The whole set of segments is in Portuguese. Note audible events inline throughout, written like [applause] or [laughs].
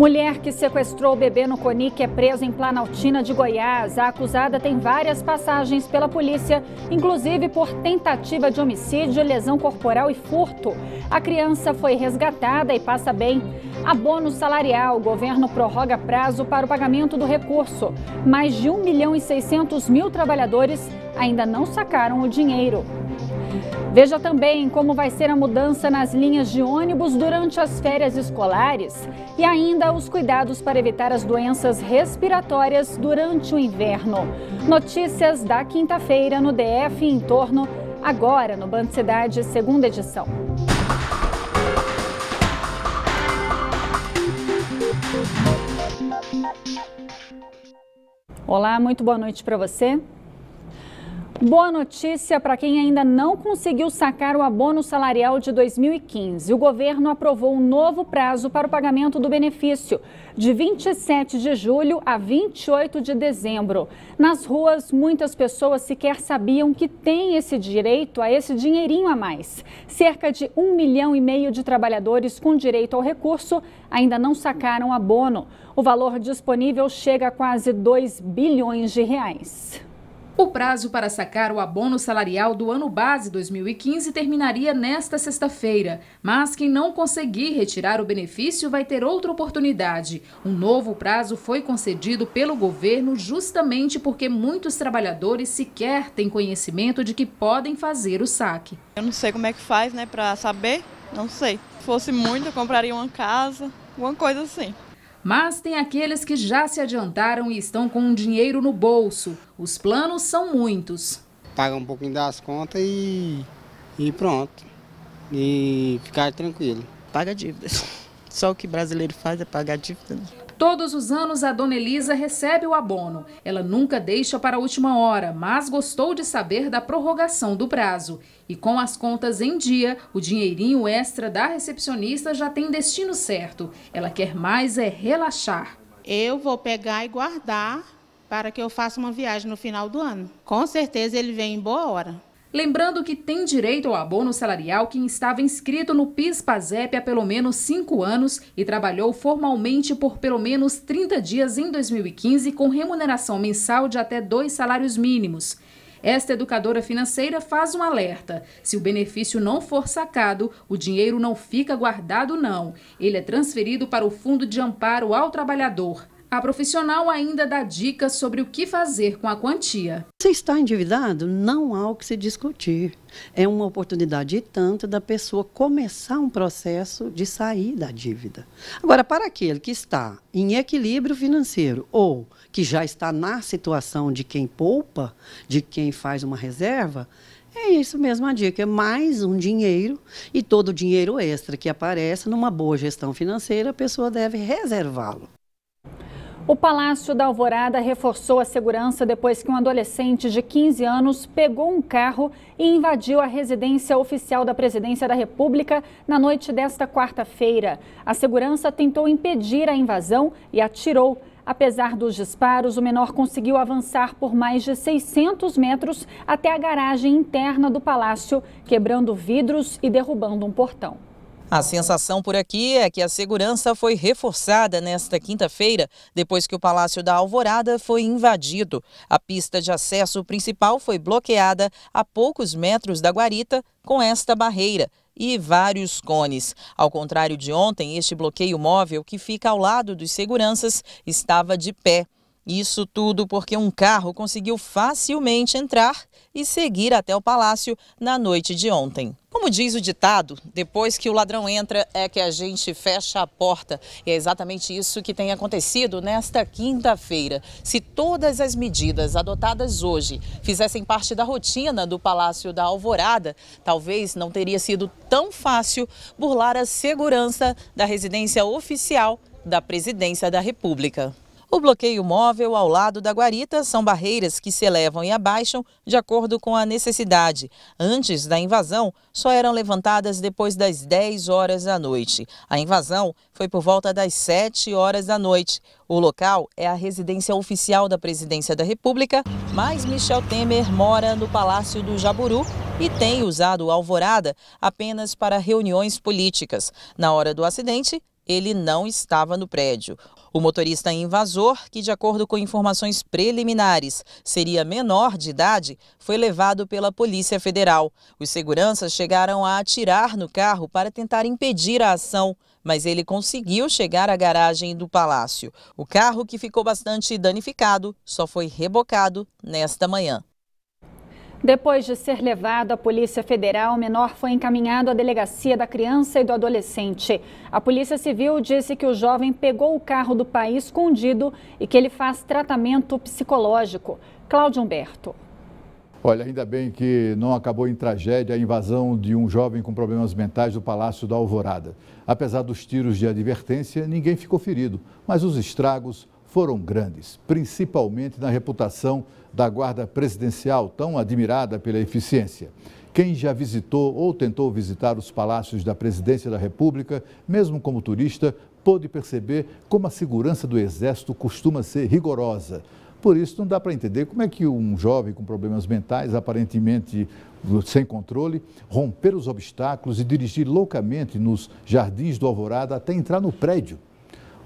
Mulher que sequestrou o bebê no Conic é presa em Planaltina de Goiás. A acusada tem várias passagens pela polícia, inclusive por tentativa de homicídio, lesão corporal e furto. A criança foi resgatada e passa bem. Abono salarial. O governo prorroga prazo para o pagamento do recurso. Mais de 1 milhão e 600 mil trabalhadores ainda não sacaram o dinheiro. Veja também como vai ser a mudança nas linhas de ônibus durante as férias escolares e ainda os cuidados para evitar as doenças respiratórias durante o inverno. Notícias da quinta-feira no DF em torno, agora no Band Cidade, segunda edição. Olá, muito boa noite para você. Boa notícia para quem ainda não conseguiu sacar o abono salarial de 2015. O governo aprovou um novo prazo para o pagamento do benefício, de 27 de julho a 28 de dezembro. Nas ruas, muitas pessoas sequer sabiam que têm esse direito a esse dinheirinho a mais. Cerca de um milhão e meio de trabalhadores com direito ao recurso ainda não sacaram abono. O valor disponível chega a quase 2 bilhões de reais. O prazo para sacar o abono salarial do ano base 2015 terminaria nesta sexta-feira, mas quem não conseguir retirar o benefício vai ter outra oportunidade. Um novo prazo foi concedido pelo governo justamente porque muitos trabalhadores sequer têm conhecimento de que podem fazer o saque. Eu não sei como é que faz, né, para saber, não sei. Se fosse muito, eu compraria uma casa, alguma coisa assim. Mas tem aqueles que já se adiantaram e estão com o dinheiro no bolso. Os planos são muitos. Pagar um pouquinho das contas e, e pronto. E ficar tranquilo. Paga dívidas. [laughs] Só o que brasileiro faz é pagar dívidas. Né? Todos os anos a dona Elisa recebe o abono. Ela nunca deixa para a última hora, mas gostou de saber da prorrogação do prazo. E com as contas em dia, o dinheirinho extra da recepcionista já tem destino certo. Ela quer mais é relaxar. Eu vou pegar e guardar para que eu faça uma viagem no final do ano. Com certeza ele vem em boa hora. Lembrando que tem direito ao abono salarial quem estava inscrito no PIS-PASEP há pelo menos cinco anos e trabalhou formalmente por pelo menos 30 dias em 2015 com remuneração mensal de até dois salários mínimos. Esta educadora financeira faz um alerta. Se o benefício não for sacado, o dinheiro não fica guardado, não. Ele é transferido para o Fundo de Amparo ao Trabalhador. A profissional ainda dá dicas sobre o que fazer com a quantia. Se está endividado, não há o que se discutir. É uma oportunidade tanto da pessoa começar um processo de sair da dívida. Agora, para aquele que está em equilíbrio financeiro ou que já está na situação de quem poupa, de quem faz uma reserva, é isso mesmo a dica, é mais um dinheiro e todo o dinheiro extra que aparece numa boa gestão financeira, a pessoa deve reservá-lo. O Palácio da Alvorada reforçou a segurança depois que um adolescente de 15 anos pegou um carro e invadiu a residência oficial da Presidência da República na noite desta quarta-feira. A segurança tentou impedir a invasão e atirou. Apesar dos disparos, o menor conseguiu avançar por mais de 600 metros até a garagem interna do palácio, quebrando vidros e derrubando um portão. A sensação por aqui é que a segurança foi reforçada nesta quinta-feira, depois que o Palácio da Alvorada foi invadido. A pista de acesso principal foi bloqueada a poucos metros da guarita com esta barreira e vários cones. Ao contrário de ontem, este bloqueio móvel que fica ao lado dos seguranças estava de pé. Isso tudo porque um carro conseguiu facilmente entrar e seguir até o palácio na noite de ontem. Como diz o ditado, depois que o ladrão entra é que a gente fecha a porta. E é exatamente isso que tem acontecido nesta quinta-feira. Se todas as medidas adotadas hoje fizessem parte da rotina do Palácio da Alvorada, talvez não teria sido tão fácil burlar a segurança da residência oficial da Presidência da República. O bloqueio móvel ao lado da guarita são barreiras que se elevam e abaixam de acordo com a necessidade. Antes da invasão, só eram levantadas depois das 10 horas da noite. A invasão foi por volta das 7 horas da noite. O local é a residência oficial da presidência da República, mas Michel Temer mora no Palácio do Jaburu, e tem usado a alvorada apenas para reuniões políticas. Na hora do acidente, ele não estava no prédio. O motorista invasor, que de acordo com informações preliminares seria menor de idade, foi levado pela Polícia Federal. Os seguranças chegaram a atirar no carro para tentar impedir a ação, mas ele conseguiu chegar à garagem do palácio. O carro, que ficou bastante danificado, só foi rebocado nesta manhã. Depois de ser levado à Polícia Federal, o menor foi encaminhado à Delegacia da Criança e do Adolescente. A Polícia Civil disse que o jovem pegou o carro do pai escondido e que ele faz tratamento psicológico. Cláudio Humberto. Olha, ainda bem que não acabou em tragédia a invasão de um jovem com problemas mentais do Palácio da Alvorada. Apesar dos tiros de advertência, ninguém ficou ferido, mas os estragos foram grandes, principalmente na reputação da guarda presidencial, tão admirada pela eficiência. Quem já visitou ou tentou visitar os palácios da Presidência da República, mesmo como turista, pôde perceber como a segurança do Exército costuma ser rigorosa. Por isso, não dá para entender como é que um jovem com problemas mentais, aparentemente sem controle, romper os obstáculos e dirigir loucamente nos jardins do Alvorada até entrar no prédio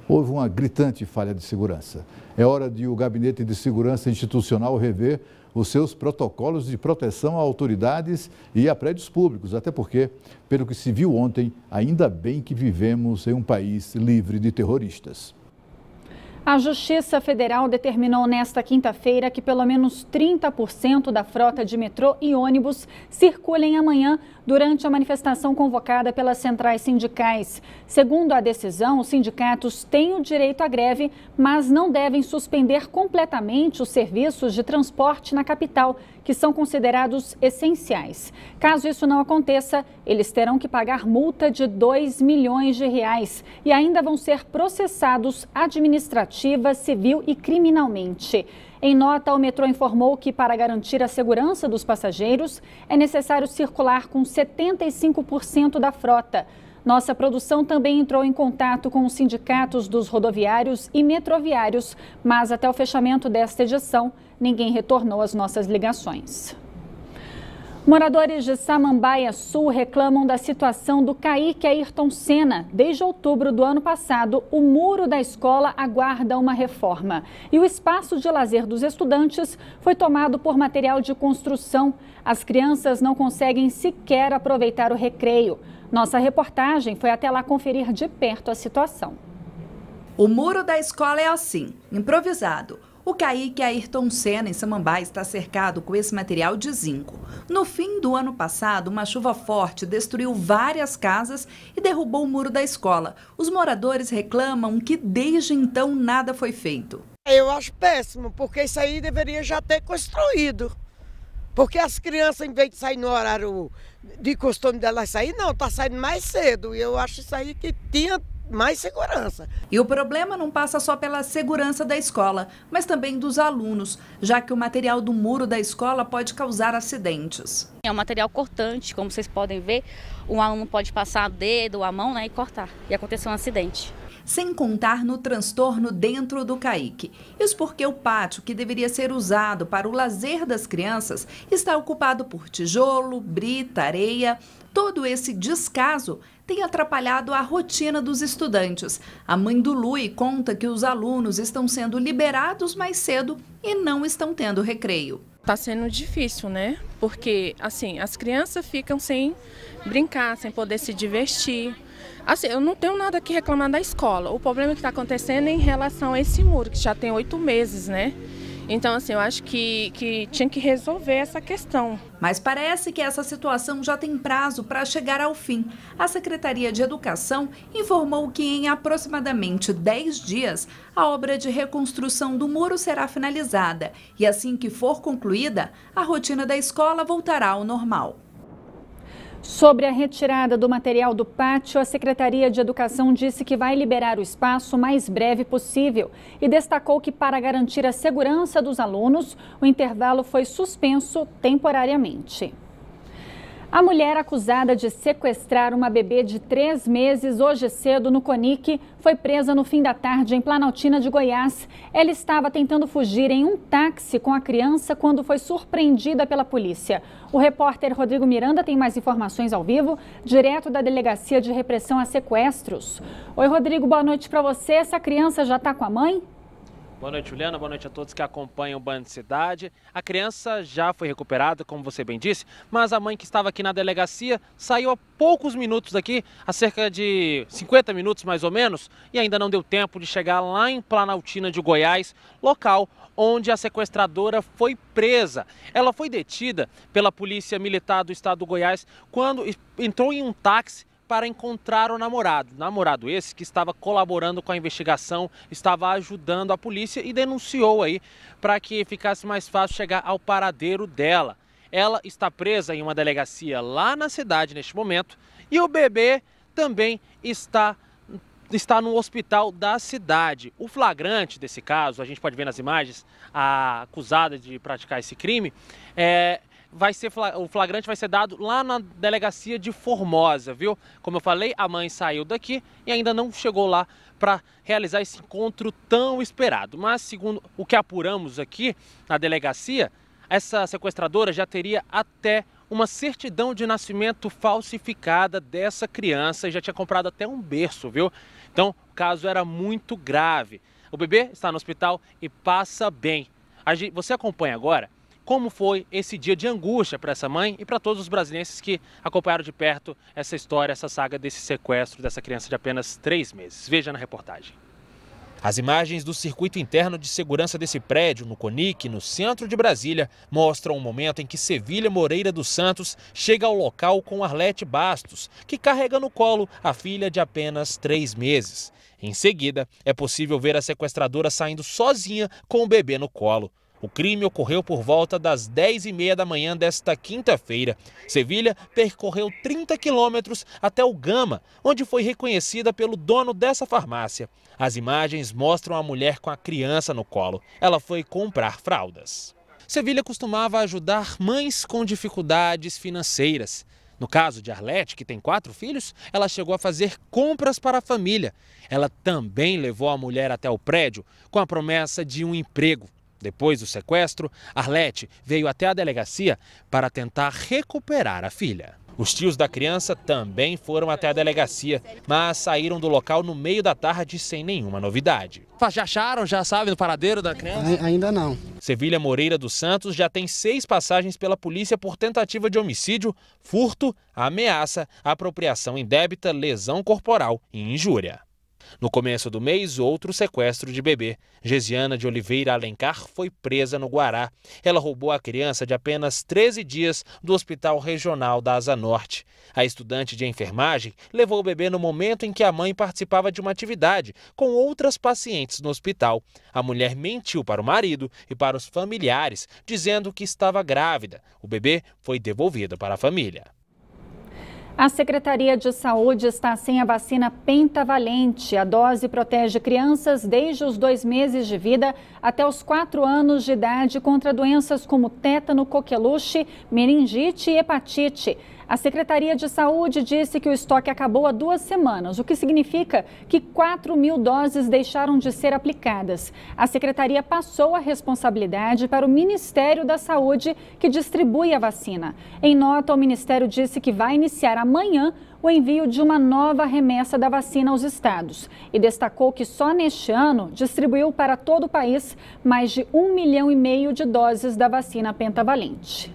houve uma gritante falha de segurança. É hora de o Gabinete de Segurança Institucional rever os seus protocolos de proteção a autoridades e a prédios públicos, até porque, pelo que se viu ontem, ainda bem que vivemos em um país livre de terroristas. A Justiça Federal determinou nesta quinta-feira que pelo menos 30% da frota de metrô e ônibus circulem amanhã durante a manifestação convocada pelas centrais sindicais. Segundo a decisão, os sindicatos têm o direito à greve, mas não devem suspender completamente os serviços de transporte na capital, que são considerados essenciais. Caso isso não aconteça, eles terão que pagar multa de 2 milhões de reais e ainda vão ser processados administrativa, civil e criminalmente. Em nota, o metrô informou que, para garantir a segurança dos passageiros, é necessário circular com 75% da frota. Nossa produção também entrou em contato com os sindicatos dos rodoviários e metroviários, mas até o fechamento desta edição, ninguém retornou às nossas ligações. Moradores de Samambaia Sul reclamam da situação do Caíque Ayrton Senna. Desde outubro do ano passado, o muro da escola aguarda uma reforma. E o espaço de lazer dos estudantes foi tomado por material de construção. As crianças não conseguem sequer aproveitar o recreio. Nossa reportagem foi até lá conferir de perto a situação. O muro da escola é assim, improvisado. O Caíque Ayrton Senna, em Samambá, está cercado com esse material de zinco. No fim do ano passado, uma chuva forte destruiu várias casas e derrubou o muro da escola. Os moradores reclamam que desde então nada foi feito. Eu acho péssimo, porque isso aí deveria já ter construído. Porque as crianças, em vez de sair no horário de costume delas sair, não, está saindo mais cedo. E eu acho isso aí que tinha mais segurança. E o problema não passa só pela segurança da escola, mas também dos alunos, já que o material do muro da escola pode causar acidentes. É um material cortante, como vocês podem ver, um aluno pode passar o dedo, a mão né, e cortar, e acontecer um acidente sem contar no transtorno dentro do CAIC. Isso porque o pátio, que deveria ser usado para o lazer das crianças, está ocupado por tijolo, brita, areia. Todo esse descaso tem atrapalhado a rotina dos estudantes. A mãe do Lui conta que os alunos estão sendo liberados mais cedo e não estão tendo recreio. Está sendo difícil, né? Porque, assim, as crianças ficam sem brincar, sem poder se divertir. Assim, eu não tenho nada que reclamar da escola. O problema que está acontecendo é em relação a esse muro, que já tem oito meses, né? Então, assim, eu acho que, que tinha que resolver essa questão. Mas parece que essa situação já tem prazo para chegar ao fim. A Secretaria de Educação informou que em aproximadamente 10 dias a obra de reconstrução do muro será finalizada e assim que for concluída, a rotina da escola voltará ao normal. Sobre a retirada do material do pátio, a Secretaria de Educação disse que vai liberar o espaço o mais breve possível e destacou que, para garantir a segurança dos alunos, o intervalo foi suspenso temporariamente. A mulher acusada de sequestrar uma bebê de três meses hoje cedo no Conic foi presa no fim da tarde em Planaltina de Goiás. Ela estava tentando fugir em um táxi com a criança quando foi surpreendida pela polícia. O repórter Rodrigo Miranda tem mais informações ao vivo, direto da Delegacia de Repressão a Sequestros. Oi, Rodrigo, boa noite para você. Essa criança já está com a mãe? Boa noite, Juliana. Boa noite a todos que acompanham o Band Cidade. A criança já foi recuperada, como você bem disse, mas a mãe que estava aqui na delegacia saiu há poucos minutos daqui, há cerca de 50 minutos mais ou menos, e ainda não deu tempo de chegar lá em Planaltina de Goiás, local onde a sequestradora foi presa. Ela foi detida pela Polícia Militar do Estado do Goiás quando entrou em um táxi para encontrar o namorado. Namorado esse que estava colaborando com a investigação, estava ajudando a polícia e denunciou aí para que ficasse mais fácil chegar ao paradeiro dela. Ela está presa em uma delegacia lá na cidade neste momento e o bebê também está está no hospital da cidade. O flagrante desse caso, a gente pode ver nas imagens, a acusada de praticar esse crime, é, vai ser o flagrante vai ser dado lá na delegacia de Formosa, viu? Como eu falei, a mãe saiu daqui e ainda não chegou lá para realizar esse encontro tão esperado. Mas segundo o que apuramos aqui na delegacia, essa sequestradora já teria até uma certidão de nascimento falsificada dessa criança e já tinha comprado até um berço, viu? Então, o caso era muito grave. O bebê está no hospital e passa bem. Você acompanha agora como foi esse dia de angústia para essa mãe e para todos os brasileiros que acompanharam de perto essa história, essa saga desse sequestro dessa criança de apenas três meses. Veja na reportagem. As imagens do circuito interno de segurança desse prédio, no Conic, no centro de Brasília, mostram o momento em que Sevilha Moreira dos Santos chega ao local com Arlete Bastos, que carrega no colo a filha de apenas três meses. Em seguida, é possível ver a sequestradora saindo sozinha com o bebê no colo. O crime ocorreu por volta das 10h30 da manhã desta quinta-feira. Sevilha percorreu 30 quilômetros até o Gama, onde foi reconhecida pelo dono dessa farmácia. As imagens mostram a mulher com a criança no colo. Ela foi comprar fraldas. Sevilha costumava ajudar mães com dificuldades financeiras. No caso de Arlete, que tem quatro filhos, ela chegou a fazer compras para a família. Ela também levou a mulher até o prédio com a promessa de um emprego. Depois do sequestro, Arlete veio até a delegacia para tentar recuperar a filha. Os tios da criança também foram até a delegacia, mas saíram do local no meio da tarde sem nenhuma novidade. Já acharam, já sabem do paradeiro da criança? Ainda não. Sevilha Moreira dos Santos já tem seis passagens pela polícia por tentativa de homicídio, furto, ameaça, apropriação indébita, lesão corporal e injúria. No começo do mês, outro sequestro de bebê. Gesiana de Oliveira Alencar foi presa no Guará. Ela roubou a criança de apenas 13 dias do Hospital Regional da Asa Norte. A estudante de enfermagem levou o bebê no momento em que a mãe participava de uma atividade com outras pacientes no hospital. A mulher mentiu para o marido e para os familiares, dizendo que estava grávida. O bebê foi devolvido para a família. A Secretaria de Saúde está sem a vacina pentavalente. A dose protege crianças desde os dois meses de vida até os quatro anos de idade contra doenças como tétano, coqueluche, meningite e hepatite. A Secretaria de Saúde disse que o estoque acabou há duas semanas, o que significa que 4 mil doses deixaram de ser aplicadas. A Secretaria passou a responsabilidade para o Ministério da Saúde, que distribui a vacina. Em nota, o Ministério disse que vai iniciar amanhã o envio de uma nova remessa da vacina aos estados e destacou que só neste ano distribuiu para todo o país mais de um milhão e meio de doses da vacina pentavalente.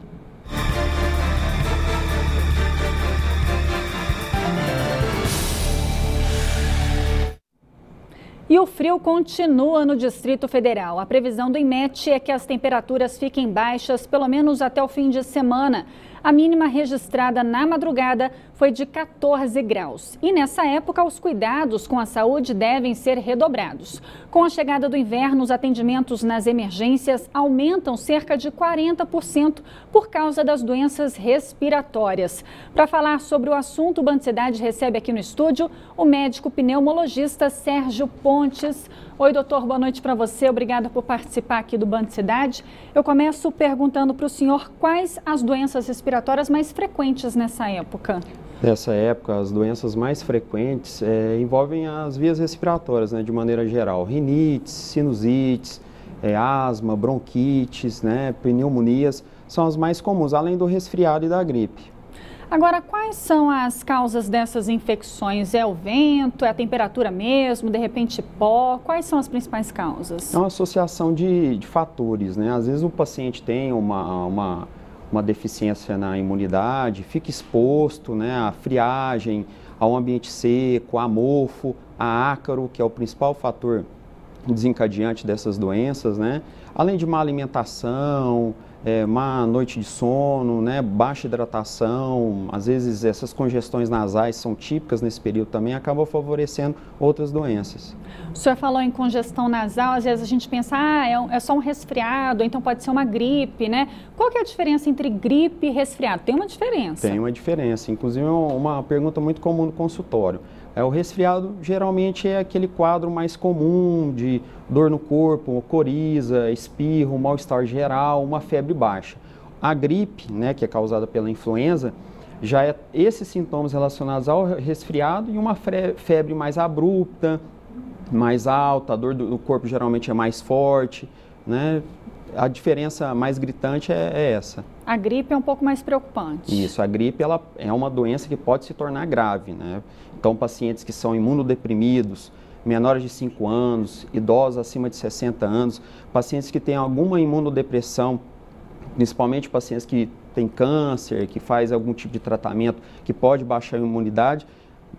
E o frio continua no Distrito Federal. A previsão do IMET é que as temperaturas fiquem baixas pelo menos até o fim de semana. A mínima registrada na madrugada foi de 14 graus. E nessa época, os cuidados com a saúde devem ser redobrados. Com a chegada do inverno, os atendimentos nas emergências aumentam cerca de 40% por causa das doenças respiratórias. Para falar sobre o assunto, o Banco Cidade recebe aqui no estúdio o médico pneumologista Sérgio Pontes. Oi, doutor, boa noite para você. Obrigada por participar aqui do Banco Cidade. Eu começo perguntando para o senhor quais as doenças respiratórias mais frequentes nessa época dessa época, as doenças mais frequentes é, envolvem as vias respiratórias, né, de maneira geral. Rinites, sinusites, é, asma, bronquites, né, pneumonias, são as mais comuns, além do resfriado e da gripe. Agora, quais são as causas dessas infecções? É o vento? É a temperatura mesmo? De repente, pó? Quais são as principais causas? É uma associação de, de fatores, né? Às vezes o paciente tem uma, uma uma deficiência na imunidade, fica exposto né, à friagem, ao ambiente seco, a mofo, a ácaro, que é o principal fator desencadeante dessas doenças, né? além de má alimentação, é, má noite de sono, né, baixa hidratação, às vezes essas congestões nasais são típicas nesse período também, acabam favorecendo outras doenças. O senhor falou em congestão nasal, às vezes a gente pensa, ah, é, é só um resfriado, então pode ser uma gripe, né? Qual que é a diferença entre gripe e resfriado? Tem uma diferença? Tem uma diferença, inclusive é uma pergunta muito comum no consultório. É, o resfriado geralmente é aquele quadro mais comum de dor no corpo, coriza, espirro, mal-estar geral, uma febre baixa. A gripe, né, que é causada pela influenza, já é esses sintomas relacionados ao resfriado e uma febre mais abrupta, mais alta, a dor do corpo geralmente é mais forte, né? a diferença mais gritante é, é, essa. A gripe é um pouco mais preocupante. Isso, a gripe ela é uma doença que pode se tornar grave, né? Então, pacientes que são imunodeprimidos, menores de 5 anos, idosos acima de 60 anos, pacientes que têm alguma imunodepressão, principalmente pacientes que têm câncer, que faz algum tipo de tratamento que pode baixar a imunidade,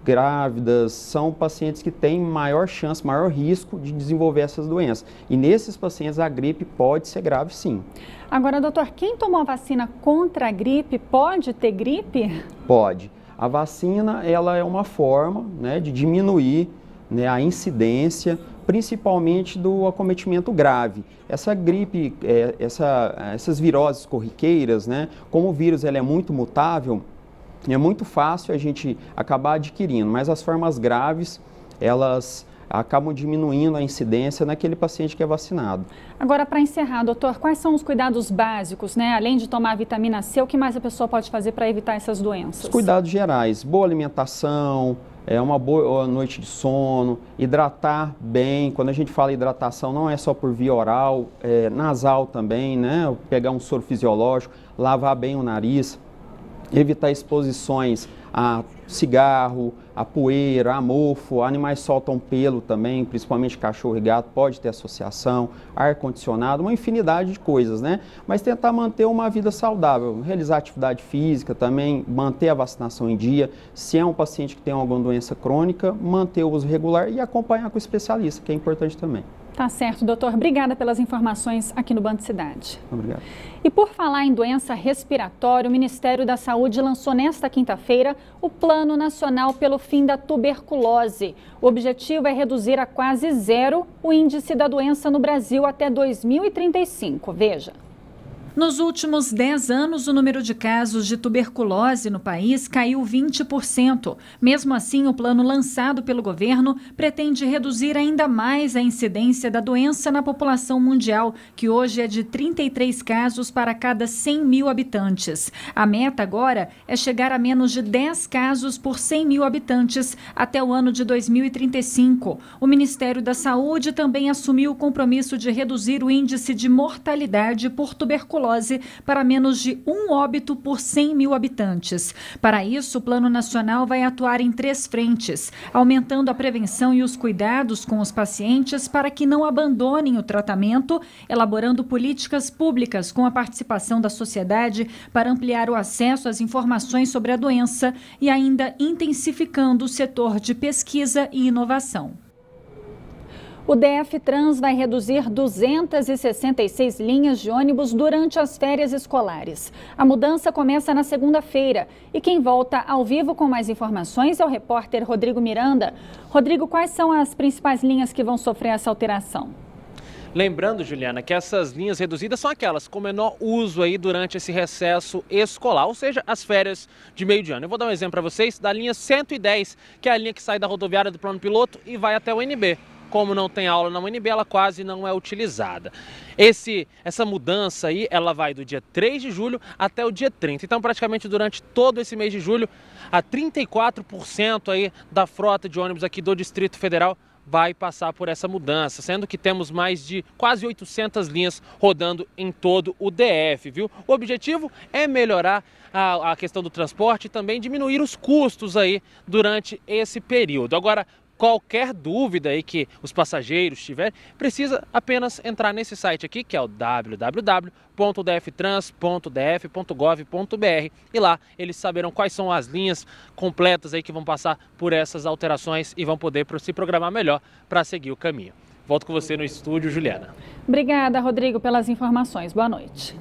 grávidas, são pacientes que têm maior chance, maior risco de desenvolver essas doenças. E nesses pacientes a gripe pode ser grave sim. Agora, doutor, quem tomou a vacina contra a gripe pode ter gripe? Pode. A vacina ela é uma forma né, de diminuir né, a incidência, principalmente do acometimento grave. Essa gripe, é, essa, essas viroses corriqueiras, né, como o vírus ela é muito mutável, é muito fácil a gente acabar adquirindo, mas as formas graves, elas acabam diminuindo a incidência naquele paciente que é vacinado. Agora, para encerrar, doutor, quais são os cuidados básicos, né? Além de tomar vitamina C, o que mais a pessoa pode fazer para evitar essas doenças? Os cuidados gerais, boa alimentação, é uma boa noite de sono, hidratar bem. Quando a gente fala hidratação, não é só por via oral, é nasal também, né? Pegar um soro fisiológico, lavar bem o nariz, evitar exposições a cigarro, a poeira, a mofo, animais soltam pelo também, principalmente cachorro e gato, pode ter associação, ar-condicionado, uma infinidade de coisas, né? Mas tentar manter uma vida saudável, realizar atividade física também, manter a vacinação em dia, se é um paciente que tem alguma doença crônica, manter o uso regular e acompanhar com o especialista, que é importante também. Tá certo, doutor. Obrigada pelas informações aqui no Banco Cidade. Obrigado. E por falar em doença respiratória, o Ministério da Saúde lançou nesta quinta-feira o Plano Nacional pelo Fim da Tuberculose. O objetivo é reduzir a quase zero o índice da doença no Brasil até 2035. Veja. Nos últimos 10 anos, o número de casos de tuberculose no país caiu 20%. Mesmo assim, o plano lançado pelo governo pretende reduzir ainda mais a incidência da doença na população mundial, que hoje é de 33 casos para cada 100 mil habitantes. A meta agora é chegar a menos de 10 casos por 100 mil habitantes até o ano de 2035. O Ministério da Saúde também assumiu o compromisso de reduzir o índice de mortalidade por tuberculose tuberculose para menos de um óbito por 100 mil habitantes. Para isso, o Plano Nacional vai atuar em três frentes, aumentando a prevenção e os cuidados com os pacientes para que não abandonem o tratamento, elaborando políticas públicas com a participação da sociedade para ampliar o acesso às informações sobre a doença e ainda intensificando o setor de pesquisa e inovação. O DF Trans vai reduzir 266 linhas de ônibus durante as férias escolares. A mudança começa na segunda-feira e quem volta ao vivo com mais informações é o repórter Rodrigo Miranda. Rodrigo, quais são as principais linhas que vão sofrer essa alteração? Lembrando, Juliana, que essas linhas reduzidas são aquelas com menor uso aí durante esse recesso escolar, ou seja, as férias de meio de ano. Eu vou dar um exemplo para vocês da linha 110, que é a linha que sai da rodoviária do plano piloto e vai até o NB como não tem aula na UNB, ela quase não é utilizada. Esse, essa mudança aí, ela vai do dia 3 de julho até o dia 30. Então, praticamente durante todo esse mês de julho, a 34% aí da frota de ônibus aqui do Distrito Federal vai passar por essa mudança, sendo que temos mais de quase 800 linhas rodando em todo o DF, viu? O objetivo é melhorar a, a questão do transporte e também diminuir os custos aí durante esse período. Agora, qualquer dúvida aí que os passageiros tiverem, precisa apenas entrar nesse site aqui, que é o www.dftrans.df.gov.br e lá eles saberão quais são as linhas completas aí que vão passar por essas alterações e vão poder se programar melhor para seguir o caminho. Volto com você no estúdio, Juliana. Obrigada, Rodrigo, pelas informações. Boa noite.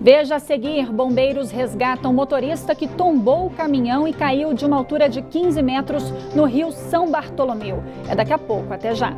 Veja a seguir, bombeiros resgatam motorista que tombou o caminhão e caiu de uma altura de 15 metros no rio São Bartolomeu. É daqui a pouco, até já.